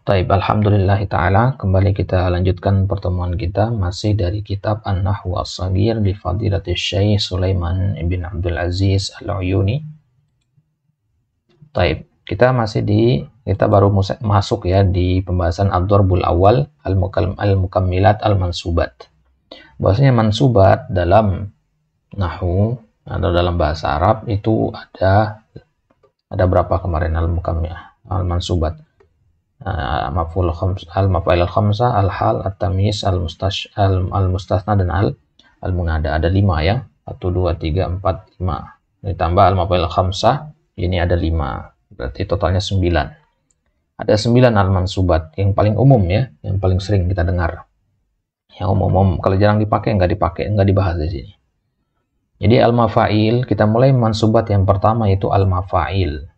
Taib, Alhamdulillah Ta'ala, kembali kita lanjutkan pertemuan kita masih dari kitab an nahwa sagir di Fadilatul Syekh Sulaiman Ibn Abdul Aziz Al-Uyuni. Taib, kita masih di, kita baru masuk ya di pembahasan ad Awal Al-Mukammilat Al-Mansubat. Bahasanya mansubat dalam Nahwu atau dalam bahasa Arab itu ada ada berapa kemarin Al-Mukammilah Al-Mansubat Ah, maful khams al mafail al khamsa al hal at tamyiz al mustash al, al mustasna dan al al munada ada lima ya satu dua tiga empat lima ditambah al mafail al khamsa ini ada lima berarti totalnya sembilan ada sembilan al mansubat yang paling umum ya yang paling sering kita dengar yang umum, -umum kalau jarang dipakai nggak dipakai nggak dibahas di sini jadi al mafail kita mulai mansubat yang pertama yaitu al mafail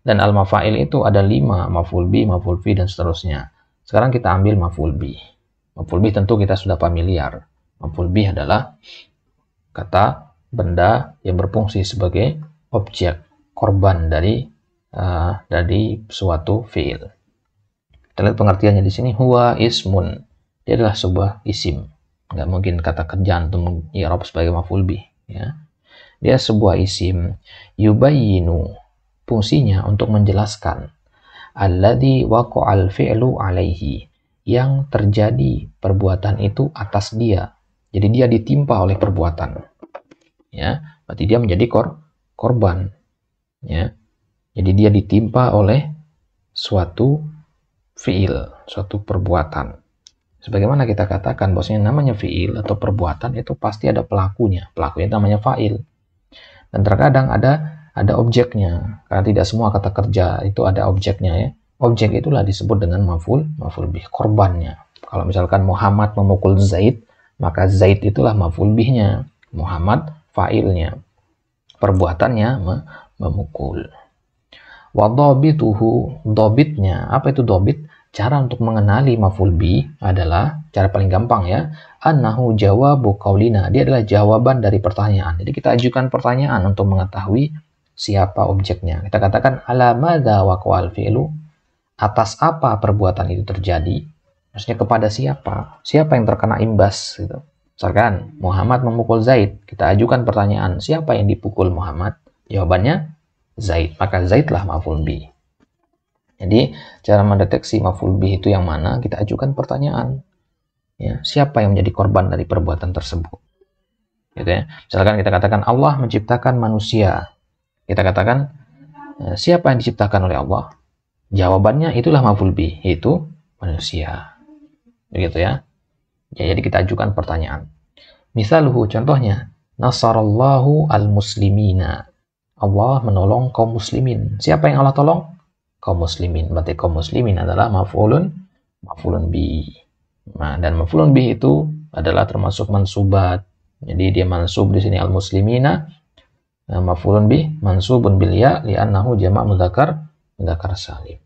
dan al mafail itu ada lima, maful bi, maful fi, dan seterusnya. Sekarang kita ambil maful bi. Maful bi tentu kita sudah familiar. Maful bi adalah kata benda yang berfungsi sebagai objek korban dari uh, dari suatu fiil. Kita lihat pengertiannya di sini huwa ismun. Dia adalah sebuah isim. Nggak mungkin kata kerja antum mengirap sebagai maful bi. ya. Dia sebuah isim Yubayinu fungsinya untuk menjelaskan alladhi waqa'al fi'lu alaihi yang terjadi perbuatan itu atas dia. Jadi dia ditimpa oleh perbuatan. Ya, berarti dia menjadi kor korban. Ya. Jadi dia ditimpa oleh suatu fiil, suatu perbuatan. Sebagaimana kita katakan bahwasanya namanya fiil atau perbuatan itu pasti ada pelakunya. Pelakunya namanya fa'il. Dan terkadang ada ada objeknya karena tidak semua kata kerja itu ada objeknya ya objek itulah disebut dengan maful maful bih korbannya kalau misalkan Muhammad memukul Zaid maka Zaid itulah maful bihnya Muhammad failnya perbuatannya memukul wadobituhu dobitnya apa itu dobit cara untuk mengenali maful bi adalah cara paling gampang ya annahu jawabu kaulina dia adalah jawaban dari pertanyaan jadi kita ajukan pertanyaan untuk mengetahui siapa objeknya. Kita katakan ala madza waqa'al fi'lu atas apa perbuatan itu terjadi? Maksudnya kepada siapa? Siapa yang terkena imbas gitu. Misalkan Muhammad memukul Zaid, kita ajukan pertanyaan, siapa yang dipukul Muhammad? Jawabannya Zaid, maka Zaidlah maful bi. Jadi, cara mendeteksi maful bi itu yang mana? Kita ajukan pertanyaan. Ya, siapa yang menjadi korban dari perbuatan tersebut? Gitu ya. Misalkan kita katakan Allah menciptakan manusia, kita katakan eh, siapa yang diciptakan oleh Allah? Jawabannya itulah maful bi, yaitu manusia. Begitu ya. ya jadi kita ajukan pertanyaan. Misaluhu contohnya, Nasarallahu al-muslimina. Allah menolong kaum muslimin. Siapa yang Allah tolong? Kaum muslimin. Berarti kaum muslimin adalah maf'ulun maf'ulun bi. Nah, dan maf'ulun bi itu adalah termasuk mansubat. Jadi dia mansub di sini al-muslimina Nah, maf'ulun bih mansubun bil ya li'annahu jamak mudzakkar mudzakkar salim.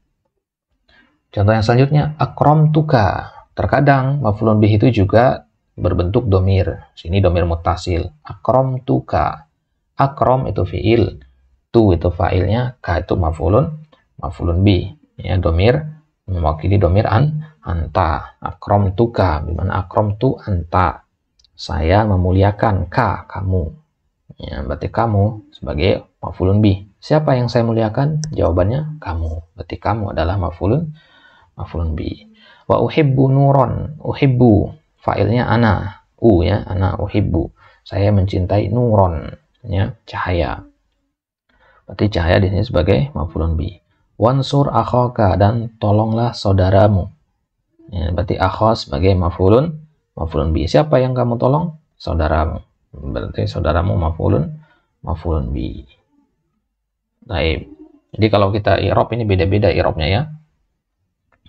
Contoh yang selanjutnya akrom tuka. Terkadang maf'ulun bih itu juga berbentuk domir. Sini domir mutasil. Akrom tuka. Akrom itu fiil. Tu itu failnya. Ka itu maf'ulun. Maf'ulun bi. Ya, domir mewakili domir an anta. Akrom tuka. Bimana akrom tu anta. Saya memuliakan ka kamu Ya, berarti kamu sebagai mafulun bi. Siapa yang saya muliakan? Jawabannya kamu. Berarti kamu adalah mafulun mafulun bi. Wa uhibbu nuron. Uhibbu failnya ana. U ya, ana uhibbu. Saya mencintai nuron ya, cahaya. Berarti cahaya di sini sebagai mafulun bi. Wansur akhaka dan tolonglah saudaramu. Ya, berarti akho sebagai mafulun mafulun bi. Siapa yang kamu tolong? Saudaramu berarti saudaramu mafulun mafulun bi Taib. Jadi kalau kita irob ini beda-beda irobnya ya.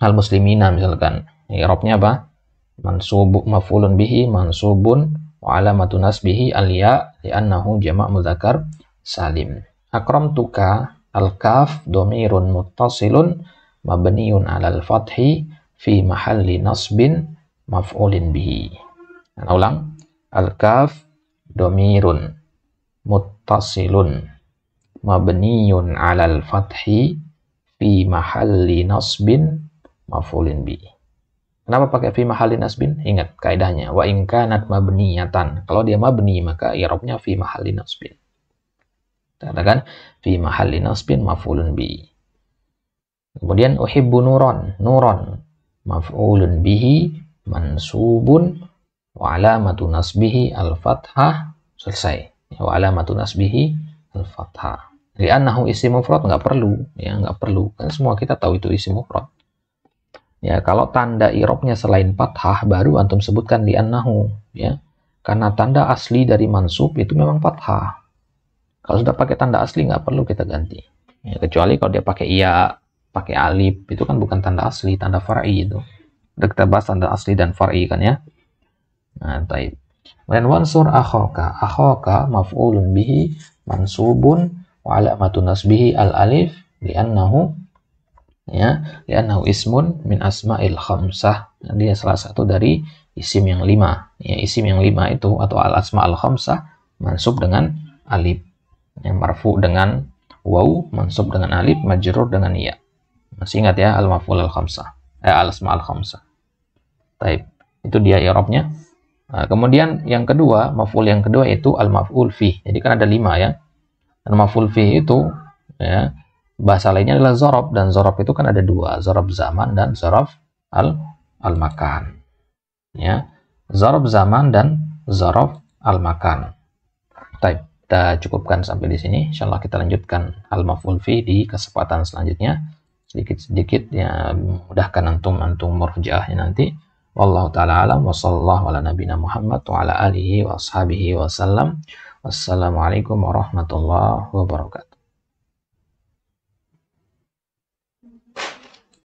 Al muslimina misalkan. Irobnya apa? Mansub mafulun bihi mansubun wa alamatu nasbihi al ya li'annahu jama' mudzakkar salim. Akram tuka al kaf domirun muttasilun mabniun alal fathi fi mahalli nasbin maf'ulin bihi. Nah, ulang. Al kaf domirun muttasilun mabniyun alal fathi fi mahalli nasbin mafulin bi. Kenapa pakai fi mahalli nasbin? Ingat kaidahnya wa in kanat mabniyatan. Kalau dia mabni maka i'rabnya fi mahalli nasbin. Katakan fi mahalli nasbin mafulun bi. Kemudian uhibbu nuron, nuron maf'ulun bihi mansubun wa'alamatu nasbihi al-fathah selesai wa'alamatu nasbihi al-fathah li'annahu isim mufrad nggak perlu ya nggak perlu kan semua kita tahu itu isim mufrad ya kalau tanda irobnya selain fathah baru antum sebutkan li'annahu ya karena tanda asli dari mansub itu memang fathah kalau sudah pakai tanda asli nggak perlu kita ganti ya, kecuali kalau dia pakai iya pakai alif itu kan bukan tanda asli tanda far'i itu kita bahas tanda asli dan far'i kan ya Nah, taib. Kemudian wansur akhoka. Akhoka maf'ulun bihi mansubun wa alamatu nasbihi al alif li'annahu ya li'annahu ismun min asma'il khamsah. Nah, dia salah satu dari isim yang lima. Ya, isim yang lima itu atau al asma al khamsah mansub dengan alif. Ya, marfu dengan waw, mansub dengan alif, majrur dengan ya. Masih ingat ya al maf'ul al khamsah. Eh, al asma al khamsah. Taib. Itu dia i'rabnya. Nah, kemudian yang kedua, maf'ul yang kedua itu al-maf'ul fi. Jadi kan ada lima ya. Dan maf'ul fi itu ya, bahasa lainnya adalah zorob dan zorob itu kan ada dua, zorob zaman dan zorob al al-makan. Ya. Zorob zaman dan zorob al-makan. Baik, kita cukupkan sampai di sini. Insyaallah kita lanjutkan al-maf'ul fi di kesempatan selanjutnya. Sedikit-sedikit ya mudahkan antum antum murjaahnya nanti. Wallahu taala alam wa sallallahu ala nabiyina Muhammad wa ala alihi wa ashabihi sallam. Wassalamualaikum warahmatullahi wabarakatuh.